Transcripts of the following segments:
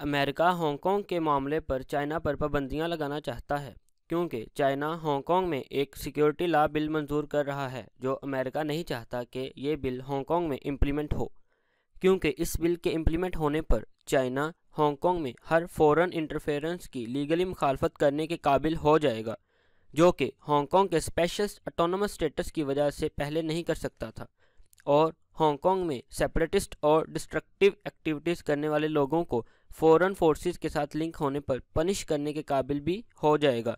America Hong Kong के मामले पर चाइना पर पाबंदियां लगाना चाहता है क्योंकि चाइना हांगकांग में एक सिक्योरिटी लॉ बिल मंजूर कर रहा है जो अमेरिका नहीं चाहता कि ये बिल हांगकांग में इम्प्लीमेंट हो क्योंकि इस बिल के इम्प्लीमेंट होने पर चाइना हांगकांग में हर फॉरेन इंटरफेरेंस की लीगली मुखालफत करने के काबिल हो जाएगा जो कि हांगकांग के स्पेशल ऑटोनमस स्टेटस की वजह से पहले नहीं कर सकता था और हांगकांग में सेपरेटिस्ट और डिस्ट्रक्टिव एक्टिविटीज़ करने वाले लोगों को फ़ौरन फोर्सेस के साथ लिंक होने पर पनिश करने के काबिल भी हो जाएगा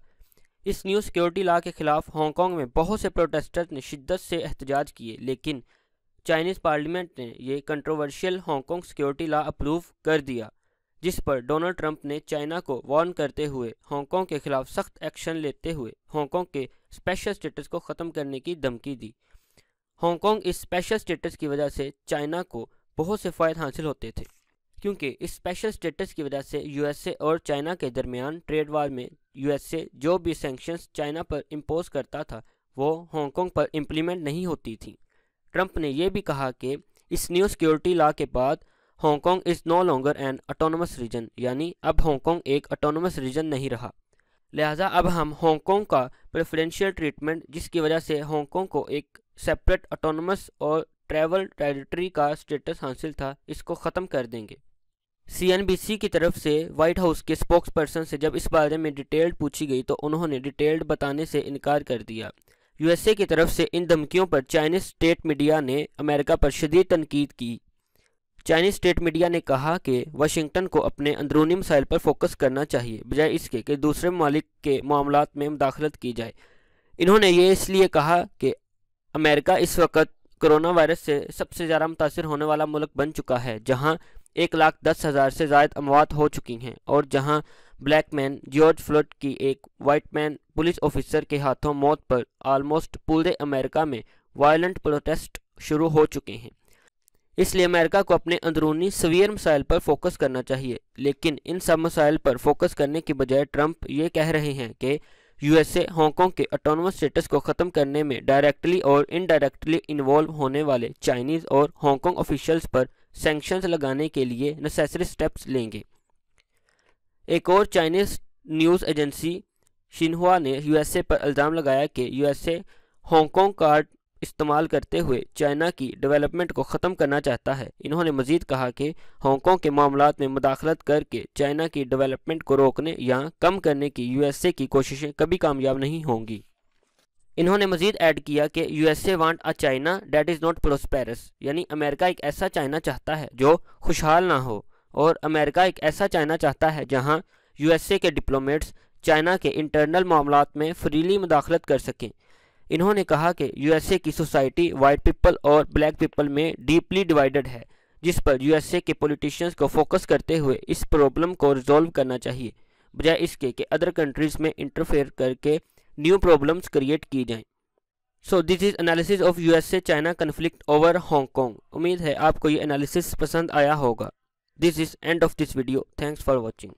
इस न्यू सिक्योरिटी लॉ के खिलाफ हांगकांग में बहुत से प्रोटेस्टर्स ने शिद्दत से एहतजाज किए लेकिन चाइनीज़ पार्लियामेंट ने यह controversial Hong Kong security law approve कर दिया जिस पर डोनाल्ड ट्रंप ने चाइना को वार्न करते हुए हांगकांग के खिलाफ सख्त एक्शन लेते हुए हांगकांग के स्पेशल स्टेटस को ख़त्म करने की धमकी दी हांगकांग इस स्पेशल स्टेटस की वजह से चाइना को बहुत से फ़ायदे हासिल होते थे क्योंकि इस स्पेशल स्टेटस की वजह से यूएसए और चाइना के दरमियान ट्रेड वार में यूएसए जो भी सेंक्शंस चाइना पर इम्पोज करता था वो हांगकॉन्ग पर इम्प्लीमेंट नहीं होती थी ट्रंप ने यह भी कहा कि इस न्यू सिक्योरिटी लॉ के बाद Hong Kong is no longer an autonomous region यानी अब हॉन्गकॉन्ग एक ऑटोनमस रीजन नहीं रहा लिहाजा अब हम हांगकॉन्ग का प्रेफरेंशियल ट्रीटमेंट जिसकी वजह से हांगकॉन्ग को एक सेपरेट ऑटोनमस और ट्रैवल टेरिटरी का स्टेटस हासिल था इसको ख़त्म कर देंगे सीएनबीसी की तरफ से व्हाइट हाउस के स्पोक्स पर्सन से जब इस बारे में डिटेल्ड पूछी गई तो उन्होंने डिटेल्ड बताने से इनकार कर दिया यूएसए की तरफ से इन धमकियों पर चाइनीज स्टेट मीडिया ने अमेरिका पर शदीद तनकीद की चाइनीज स्टेट मीडिया ने कहा कि वाशिंगटन को अपने अंदरूनी मसाइल पर फोकस करना चाहिए बजाय इसके कि दूसरे ममालिक के मामला में मुदाखलत की जाए इन्होंने ये इसलिए कहा कि अमेरिका इस वक्त कोरोना वायरस से सबसे ज़्यादा मुतासर होने वाला मुल्क बन चुका है जहाँ एक लाख दस हज़ार से ज्यादा अमवात हो चुकी हैं और जहां ब्लैक मैन जॉर्ज फ्लोट की एक वाइट मैन पुलिस ऑफिसर के हाथों मौत पर आलमोस्ट पूरे अमेरिका में वायलेंट प्रोटेस्ट शुरू हो चुके हैं इसलिए अमेरिका को अपने अंदरूनी सवियर मसाइल पर फोकस करना चाहिए लेकिन इन सब मसाइल पर फोकस करने के बजाय ट्रंप ये कह रहे हैं कि यूएसए हांगकॉन्ग के ऑटोनमस स्टेटस को ख़त्म करने में डायरेक्टली और इनडायरेक्टली इन्वॉल्व होने वाले चाइनीज़ और हांगकॉन्ग ऑफिशल्स पर सेंक्शंस लगाने के लिए नेसेसरी स्टेप्स लेंगे एक और चाइनीज न्यूज़ एजेंसी शिनहुआ ने यूएसए पर इल्ज़ाम लगाया कि यूएसए हांगकॉन्ग कार्ड इस्तेमाल करते हुए चाइना की डेवलपमेंट को ख़त्म करना चाहता है इन्होंने मजीद कहा कि हांगकॉन्ग के मामला में मुदाखलत करके चाइना की डेवलपमेंट को रोकने या कम करने की यूएसए की कोशिशें कभी कामयाब नहीं होंगी इन्होंने मजीद ऐड किया कि U S A want a China that is not prosperous यानी अमेरिका एक ऐसा चाइना चाहता है जो खुशहाल ना हो और अमेरिका एक ऐसा चाइना चाहता है जहाँ यू एस ए के डिप्लोमेट्स चाइना के इंटरनल मामला में फ्रीली मुदाखलत कर सकें इन्होंने कहा कि यू एस ए की सोसाइटी वाइट पीपल और ब्लैक पीपल में डीपली डिवाइडेड है जिस पर यू एस ए के पॉलिटिशियंस को फोकस करते हुए इस प्रॉब्लम को रिजॉल्व करना चाहिए बजाय इसके कि अदर कंट्रीज़ में इंटरफेयर करके न्यू प्रॉब्लम्स क्रिएट की जाएं so this is analysis of USA China conflict over Hong Kong उम्मीद है आपको ये एनालिसिस पसंद आया होगा this is end of this video thanks for watching